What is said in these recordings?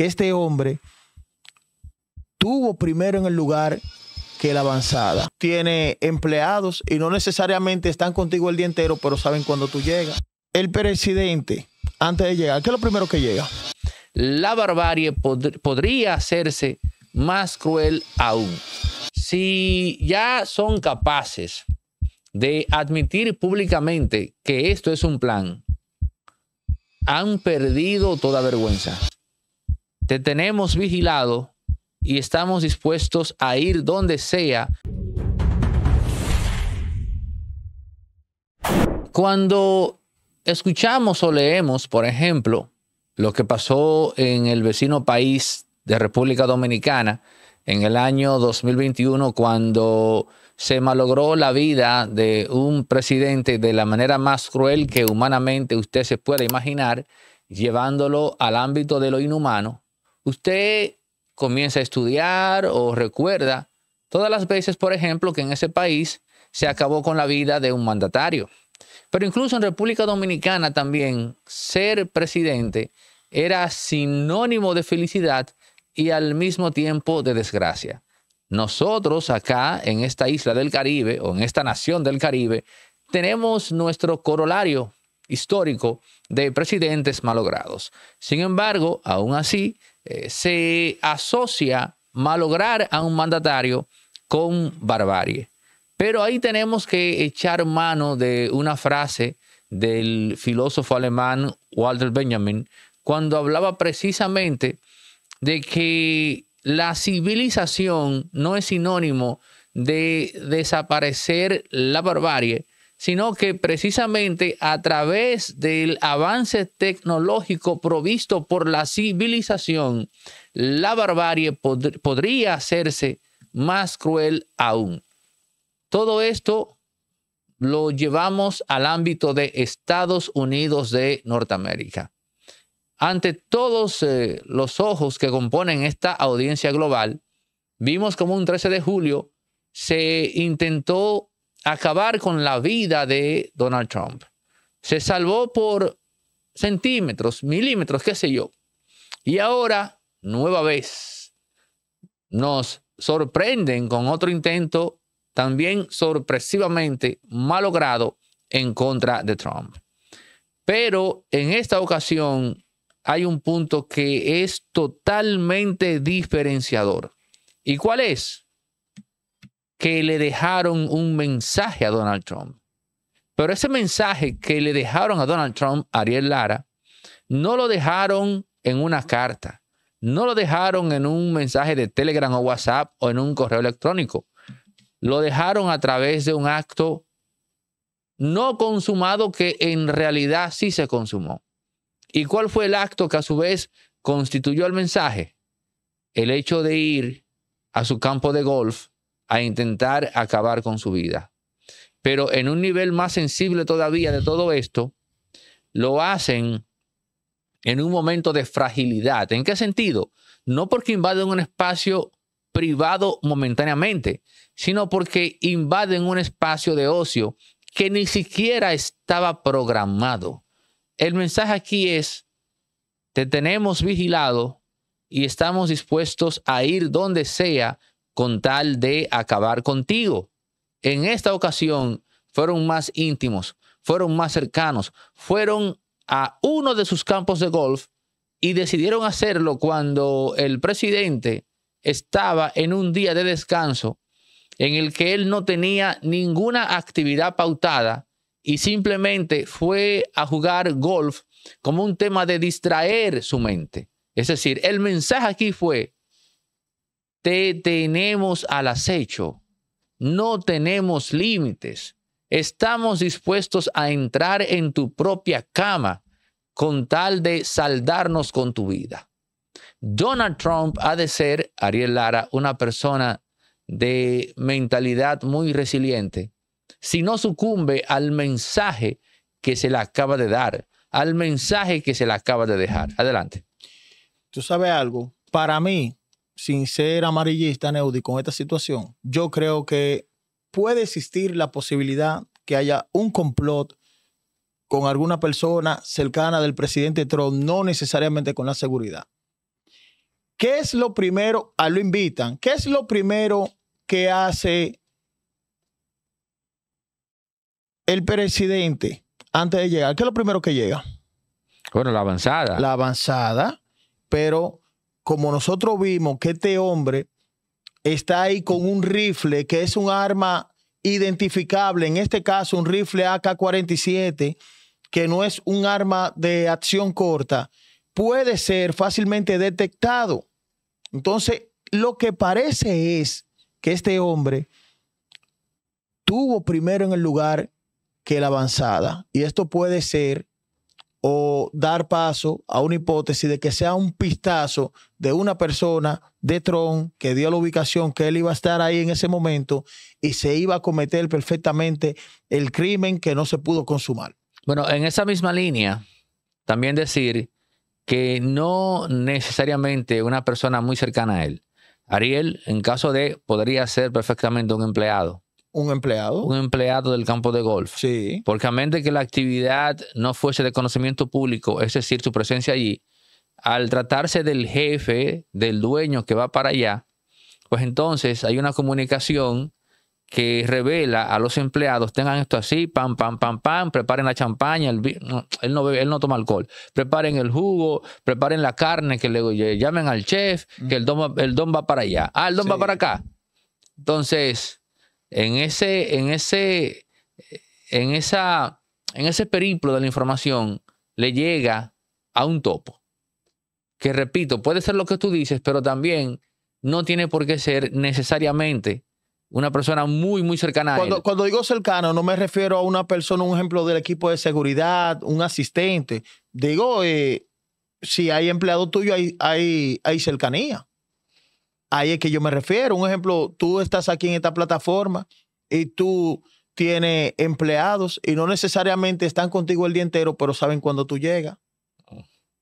que este hombre tuvo primero en el lugar que la avanzada. Tiene empleados y no necesariamente están contigo el día entero, pero saben cuando tú llegas. El presidente, antes de llegar, ¿qué es lo primero que llega? La barbarie podría hacerse más cruel aún. Si ya son capaces de admitir públicamente que esto es un plan, han perdido toda vergüenza. Te tenemos vigilado y estamos dispuestos a ir donde sea. Cuando escuchamos o leemos, por ejemplo, lo que pasó en el vecino país de República Dominicana en el año 2021 cuando se malogró la vida de un presidente de la manera más cruel que humanamente usted se pueda imaginar, llevándolo al ámbito de lo inhumano, usted comienza a estudiar o recuerda todas las veces, por ejemplo, que en ese país se acabó con la vida de un mandatario. Pero incluso en República Dominicana también ser presidente era sinónimo de felicidad y al mismo tiempo de desgracia. Nosotros acá en esta isla del Caribe o en esta nación del Caribe tenemos nuestro corolario histórico de presidentes malogrados. Sin embargo, aún así, eh, se asocia malograr a un mandatario con barbarie. Pero ahí tenemos que echar mano de una frase del filósofo alemán Walter Benjamin, cuando hablaba precisamente de que la civilización no es sinónimo de desaparecer la barbarie, sino que precisamente a través del avance tecnológico provisto por la civilización, la barbarie podría hacerse más cruel aún. Todo esto lo llevamos al ámbito de Estados Unidos de Norteamérica. Ante todos eh, los ojos que componen esta audiencia global, vimos como un 13 de julio se intentó acabar con la vida de Donald Trump. Se salvó por centímetros, milímetros, qué sé yo. Y ahora, nueva vez, nos sorprenden con otro intento también sorpresivamente malogrado en contra de Trump. Pero en esta ocasión hay un punto que es totalmente diferenciador. ¿Y cuál es? que le dejaron un mensaje a Donald Trump. Pero ese mensaje que le dejaron a Donald Trump, Ariel Lara, no lo dejaron en una carta, no lo dejaron en un mensaje de Telegram o WhatsApp o en un correo electrónico. Lo dejaron a través de un acto no consumado que en realidad sí se consumó. ¿Y cuál fue el acto que a su vez constituyó el mensaje? El hecho de ir a su campo de golf a intentar acabar con su vida. Pero en un nivel más sensible todavía de todo esto, lo hacen en un momento de fragilidad. ¿En qué sentido? No porque invaden un espacio privado momentáneamente, sino porque invaden un espacio de ocio que ni siquiera estaba programado. El mensaje aquí es, te tenemos vigilado y estamos dispuestos a ir donde sea con tal de acabar contigo. En esta ocasión fueron más íntimos, fueron más cercanos, fueron a uno de sus campos de golf y decidieron hacerlo cuando el presidente estaba en un día de descanso en el que él no tenía ninguna actividad pautada y simplemente fue a jugar golf como un tema de distraer su mente. Es decir, el mensaje aquí fue, te tenemos al acecho, no tenemos límites, estamos dispuestos a entrar en tu propia cama con tal de saldarnos con tu vida. Donald Trump ha de ser, Ariel Lara, una persona de mentalidad muy resiliente, si no sucumbe al mensaje que se le acaba de dar, al mensaje que se le acaba de dejar. Adelante. Tú sabes algo, para mí, sin ser amarillista, Neudi, con esta situación, yo creo que puede existir la posibilidad que haya un complot con alguna persona cercana del presidente Trump, no necesariamente con la seguridad. ¿Qué es lo primero? A ah, lo invitan. ¿Qué es lo primero que hace el presidente antes de llegar? ¿Qué es lo primero que llega? Bueno, la avanzada. La avanzada, pero como nosotros vimos que este hombre está ahí con un rifle que es un arma identificable, en este caso un rifle AK-47, que no es un arma de acción corta, puede ser fácilmente detectado. Entonces, lo que parece es que este hombre tuvo primero en el lugar que la avanzada. Y esto puede ser o dar paso a una hipótesis de que sea un pistazo de una persona de Tron que dio la ubicación que él iba a estar ahí en ese momento y se iba a cometer perfectamente el crimen que no se pudo consumar. Bueno, en esa misma línea, también decir que no necesariamente una persona muy cercana a él. Ariel, en caso de, podría ser perfectamente un empleado un empleado. Un empleado del campo de golf. Sí. Porque a menos que la actividad no fuese de conocimiento público, es decir, su presencia allí, al tratarse del jefe, del dueño que va para allá, pues entonces hay una comunicación que revela a los empleados, tengan esto así, pam, pam, pam, pam, preparen la champaña, el, él, no él no toma alcohol, preparen el jugo, preparen la carne, que le llamen al chef, que mm. el don, el don va para allá, ah, el don va para acá. Entonces, en ese, en ese, en esa, en ese periplo de la información le llega a un topo. Que repito, puede ser lo que tú dices, pero también no tiene por qué ser necesariamente una persona muy, muy cercana cuando, a él. Cuando digo cercano, no me refiero a una persona, un ejemplo del equipo de seguridad, un asistente. Digo, eh, si hay empleado tuyo, hay, hay, hay cercanía. Ahí es que yo me refiero. Un ejemplo, tú estás aquí en esta plataforma y tú tienes empleados y no necesariamente están contigo el día entero, pero saben cuándo tú llegas.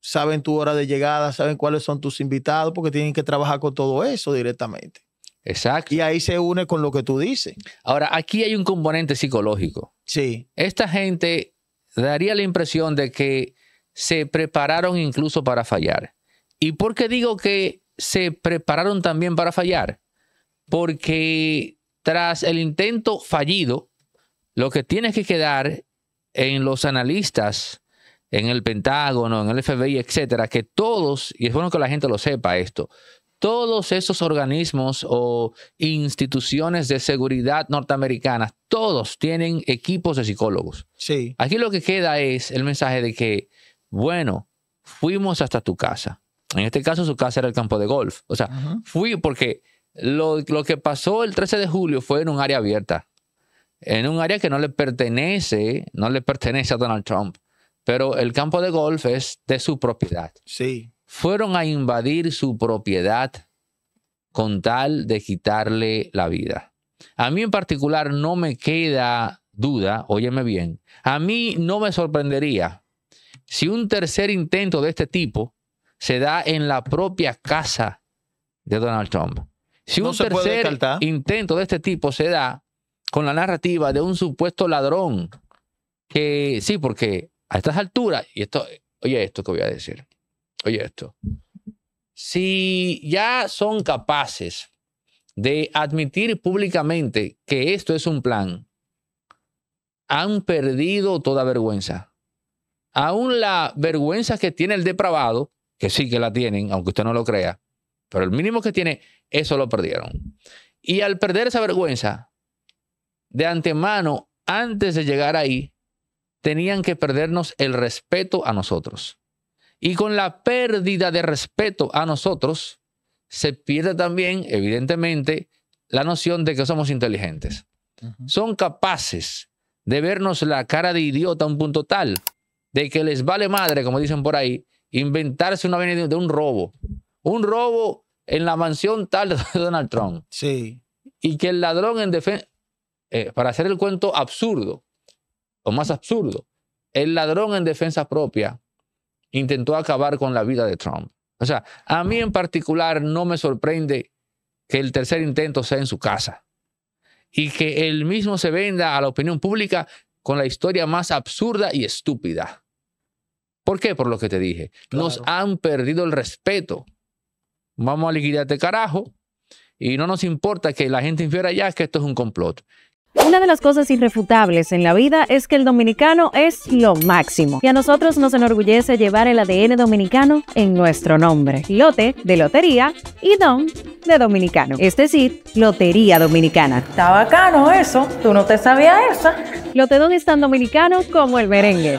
Saben tu hora de llegada, saben cuáles son tus invitados, porque tienen que trabajar con todo eso directamente. Exacto. Y ahí se une con lo que tú dices. Ahora, aquí hay un componente psicológico. Sí. Esta gente daría la impresión de que se prepararon incluso para fallar. ¿Y por qué digo que se prepararon también para fallar, porque tras el intento fallido, lo que tiene que quedar en los analistas, en el Pentágono, en el FBI, etcétera, que todos, y es bueno que la gente lo sepa esto, todos esos organismos o instituciones de seguridad norteamericanas, todos tienen equipos de psicólogos. Sí. Aquí lo que queda es el mensaje de que, bueno, fuimos hasta tu casa, en este caso, su casa era el campo de golf. O sea, fui porque lo, que pasó el 13 de julio fue en un área abierta, en un área que no le pertenece, no le pertenece a Donald Trump, pero el campo de golf es de su propiedad. Sí. Fueron a invadir su propiedad con tal de quitarle la vida. A mí en particular no me queda duda, óyeme bien, a mí no me sorprendería si un tercer intento de este tipo se da en la propia casa de Donald Trump. Si un tercer intento de este tipo se da con la narrativa de un supuesto ladrón, que sí, porque a estas alturas, y esto, oye esto que voy a decir, oye esto, si ya son capaces de admitir públicamente que esto es un plan, han perdido toda vergüenza. Aún la vergüenza que tiene el depravado que sí que la tienen, aunque usted no lo crea, pero el mínimo que tiene, eso lo perdieron. Y al perder esa vergüenza, de antemano, antes de llegar ahí, tenían que perdernos el respeto a nosotros. Y con la pérdida de respeto a nosotros, se pierde también, evidentemente, la noción de que somos inteligentes. Son capaces de vernos la cara de idiota a un punto tal de que les vale madre, como dicen por ahí, inventarse una avenida de, un robo. Un robo en la mansión tal de Donald Trump. Sí. Y que el ladrón en defensa, eh, para hacer el cuento absurdo, o más absurdo, el ladrón en defensa propia intentó acabar con la vida de Trump. O sea, a mí en particular no me sorprende que el tercer intento sea en su casa y que él mismo se venda a la opinión pública con la historia más absurda y estúpida. ¿Por qué? Por lo que te dije. Nos han perdido el respeto. Vamos a liquidarte carajo. Y no nos importa que la gente infiera ya que esto es un complot. Una de las cosas irrefutables en la vida es que el dominicano es lo máximo y a nosotros nos enorgullece llevar el ADN dominicano en nuestro nombre. Lote de lotería y don de dominicano, es este decir, Lotería Dominicana. Está bacano eso, tú no te sabías eso. Lote don es tan dominicano como el merengue.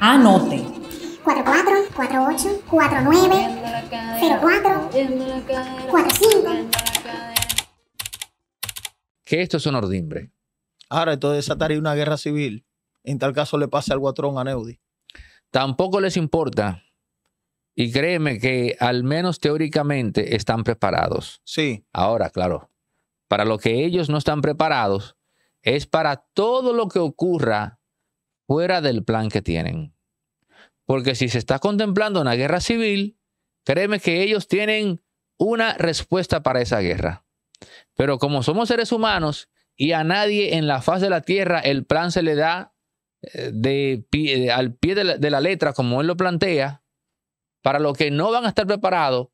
Anote. 44, 48, 49, 4 45. Que es un ordimbre Ahora, esto desataría una guerra civil. En tal caso le pase al guatrón a Neudi. Tampoco les importa. Y créeme que al menos teóricamente están preparados. Sí. Ahora, claro, para lo que ellos no están preparados es para todo lo que ocurra fuera del plan que tienen. Porque si se está contemplando una guerra civil, créeme que ellos tienen una respuesta para esa guerra. Pero como somos seres humanos y a nadie en la faz de la tierra el plan se le da eh, eh, al pie de la letra, como él lo plantea, para lo que no van a estar preparados,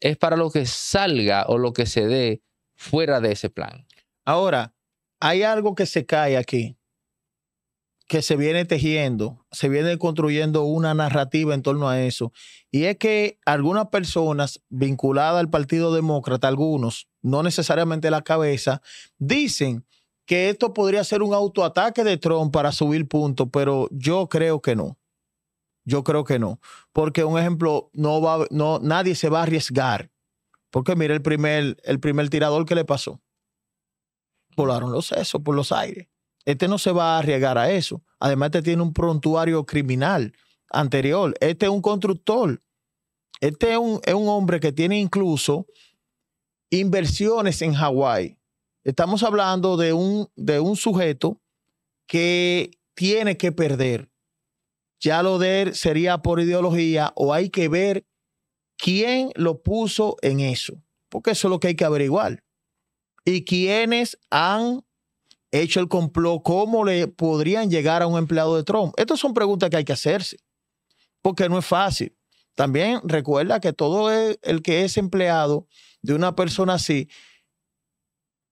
es para lo que salga o lo que se dé fuera de ese plan. Ahora, hay algo que se cae aquí que se viene tejiendo, se viene construyendo una narrativa en torno a eso. Y es que algunas personas vinculadas al Partido Demócrata, algunos, no necesariamente la cabeza, dicen que esto podría ser un autoataque de Trump para subir puntos, pero yo creo que no. Yo creo que no. Porque un ejemplo, no va, no, nadie se va a arriesgar. Porque mire el primer, el primer tirador que le pasó. Volaron los sesos por los aires. Este no se va a arriesgar a eso. Además, este tiene un prontuario criminal anterior. Este es un constructor. Este es un, hombre que tiene incluso inversiones en Hawái. Estamos hablando de un, de un sujeto que tiene que perder. Ya lo de él sería por ideología o hay que ver quién lo puso en eso, porque eso es lo que hay que averiguar. Y quiénes han hecho el complot, cómo le podrían llegar a un empleado de Trump. Estas son preguntas que hay que hacerse, porque no es fácil. También recuerda que todo el que es empleado de una persona así,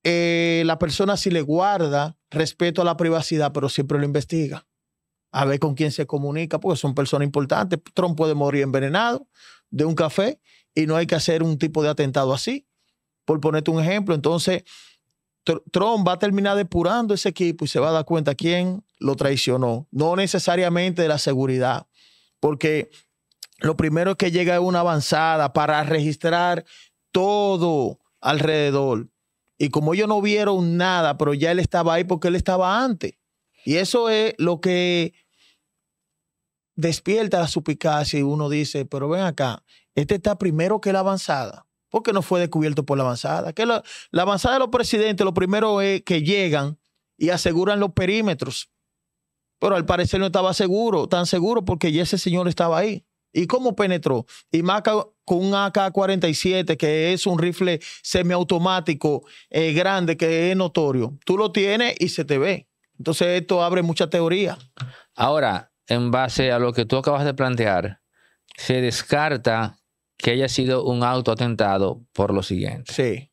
eh, la persona sí le guarda respeto a la privacidad, pero siempre lo investiga. A ver con quién se comunica, porque son personas importantes. Trump puede morir envenenado de un café y no hay que hacer un tipo de atentado así, por ponerte un ejemplo. Entonces, Trump va a terminar depurando ese equipo y se va a dar cuenta quién lo traicionó. No necesariamente de la seguridad, porque lo primero es que llega es una avanzada para registrar todo alrededor. Y como ellos no vieron nada, pero ya él estaba ahí porque él estaba antes. Y eso es lo que despierta la supicacia y uno dice, pero ven acá, este está primero que la avanzada porque no fue descubierto por la avanzada. Que la, avanzada de los presidentes, lo primero es que llegan y aseguran los perímetros. Pero al parecer no estaba seguro, tan seguro, porque ya ese señor estaba ahí. ¿Y cómo penetró? Y más con un AK-47, que es un rifle semiautomático eh, grande, que es notorio. Tú lo tienes y se te ve. Entonces esto abre mucha teoría. Ahora, en base a lo que tú acabas de plantear, se descarta que haya sido un autoatentado por lo siguiente. Sí.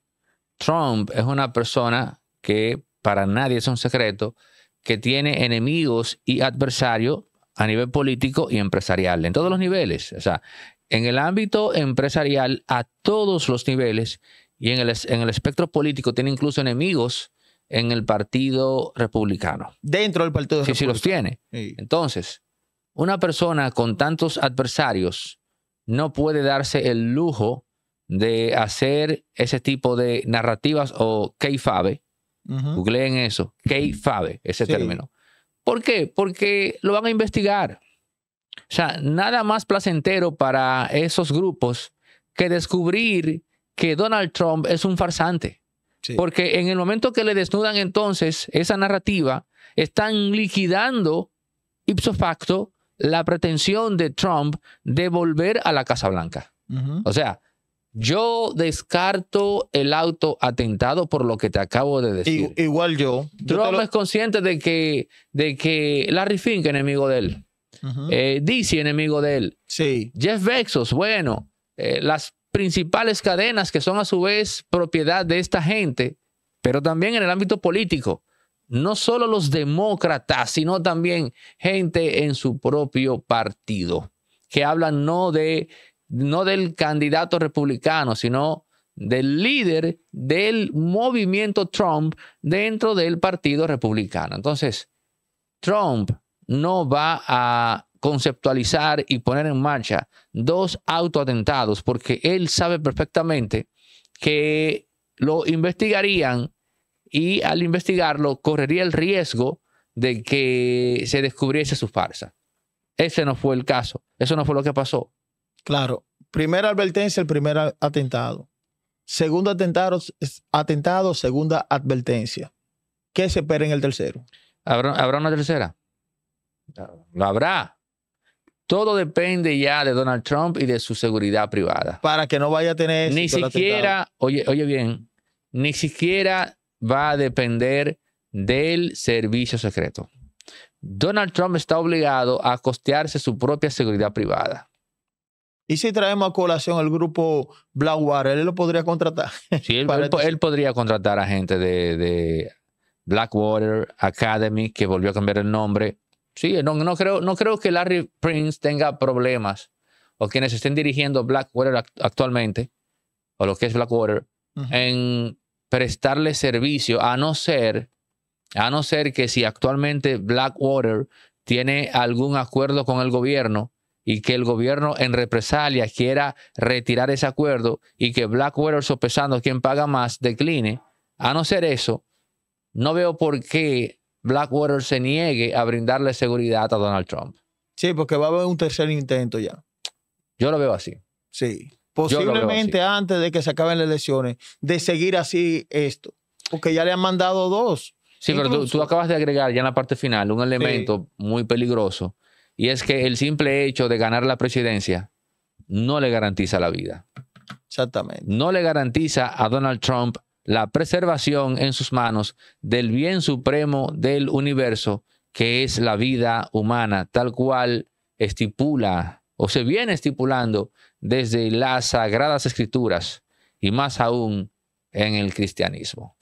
Trump es una persona que para nadie es un secreto, que tiene enemigos y adversarios a nivel político y empresarial, en todos los niveles. O sea, en el ámbito empresarial, a todos los niveles, y en el, en el espectro político tiene incluso enemigos en el Partido Republicano. Dentro del Partido Republicano. Sí, sí los tiene. Entonces, una persona con tantos adversarios no puede darse el lujo de hacer ese tipo de narrativas o keyfabe, fave Googleen eso, keyfabe, ese término. ¿Por qué? Porque lo van a investigar. O sea, nada más placentero para esos grupos que descubrir que Donald Trump es un farsante. Porque en el momento que le desnudan entonces esa narrativa, están liquidando ipso facto la pretensión de Trump de volver a la Casa Blanca. O sea, yo descarto el auto atentado por lo que te acabo de decir. igual yo. Trump es consciente de que, de que Larry Fink, enemigo de él. Eh, enemigo de él. Sí. Jeff Bezos, bueno, eh, las principales cadenas que son a su vez propiedad de esta gente, pero también en el ámbito político no solo los demócratas, sino también gente en su propio partido, que hablan no, de, no del candidato republicano, sino del líder del movimiento Trump dentro del partido republicano. Entonces, Trump no va a conceptualizar y poner en marcha dos autoatentados porque él sabe perfectamente que lo investigarían y al investigarlo correría el riesgo de que se descubriese su farsa. Ese no fue el caso, eso no fue lo que pasó. Claro, primera advertencia, el primer atentado. Segundo atentado, segunda advertencia. ¿Qué se espera en el tercero? ¿Habrá, una tercera? Lo habrá. Todo depende ya de Donald Trump y de su seguridad privada. Para que no vaya a tener... Ni siquiera, oye, oye bien, ni siquiera va a depender del servicio secreto. Donald Trump está obligado a costearse su propia seguridad privada. Y si traemos a colación al grupo Blackwater, él lo podría contratar. Sí, él, podría contratar a gente de, Blackwater Academy, que volvió a cambiar el nombre. Sí, no, creo, no creo que Larry Prince tenga problemas o quienes estén dirigiendo Blackwater actualmente, o lo que es Blackwater, en prestarle servicio, a no ser, a no ser que si actualmente Blackwater tiene algún acuerdo con el gobierno y que el gobierno en represalia quiera retirar ese acuerdo y que Blackwater sopesando quién paga más decline, a no ser eso, no veo por qué Blackwater se niegue a brindarle seguridad a Donald Trump. Sí, porque va a haber un tercer intento ya. Yo lo veo así. Sí posiblemente antes de que se acaben las elecciones, de seguir así esto, porque ya le han mandado dos. Sí, pero tú, acabas de agregar ya en la parte final un elemento muy peligroso, y es que el simple hecho de ganar la presidencia no le garantiza la vida. Exactamente. No le garantiza a Donald Trump la preservación en sus manos del bien supremo del universo, que es la vida humana, tal cual estipula o se viene estipulando desde las sagradas escrituras y más aún en el cristianismo.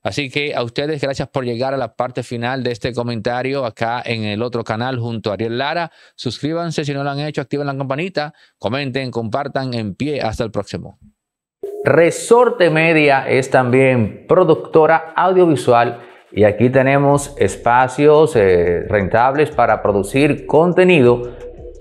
Así que a ustedes gracias por llegar a la parte final de este comentario acá en el otro canal junto a Ariel Lara. Suscríbanse si no lo han hecho, activen la campanita, comenten, compartan en pie. Hasta el próximo. Resorte Media es también productora audiovisual y aquí tenemos espacios eh, rentables para producir contenido